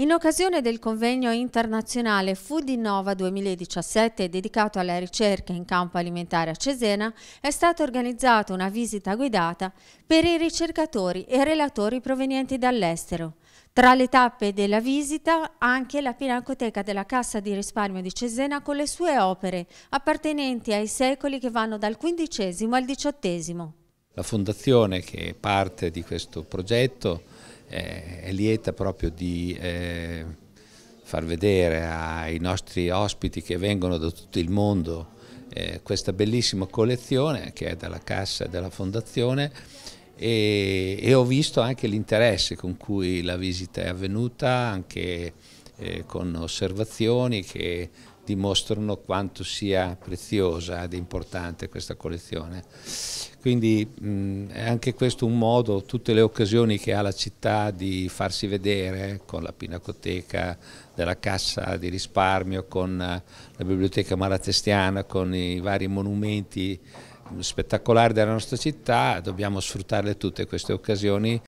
In occasione del convegno internazionale Food Innova 2017 dedicato alla ricerca in campo alimentare a Cesena è stata organizzata una visita guidata per i ricercatori e relatori provenienti dall'estero. Tra le tappe della visita anche la Pinacoteca della Cassa di Risparmio di Cesena con le sue opere appartenenti ai secoli che vanno dal XV al XVIII. La fondazione che è parte di questo progetto eh, è lieta proprio di eh, far vedere ai nostri ospiti che vengono da tutto il mondo eh, questa bellissima collezione che è dalla cassa della fondazione e, e ho visto anche l'interesse con cui la visita è avvenuta, anche eh, con osservazioni che dimostrano quanto sia preziosa ed importante questa collezione. Quindi mh, è anche questo un modo, tutte le occasioni che ha la città di farsi vedere con la Pinacoteca della Cassa di Risparmio, con la Biblioteca Malatestiana, con i vari monumenti spettacolari della nostra città, dobbiamo sfruttare tutte queste occasioni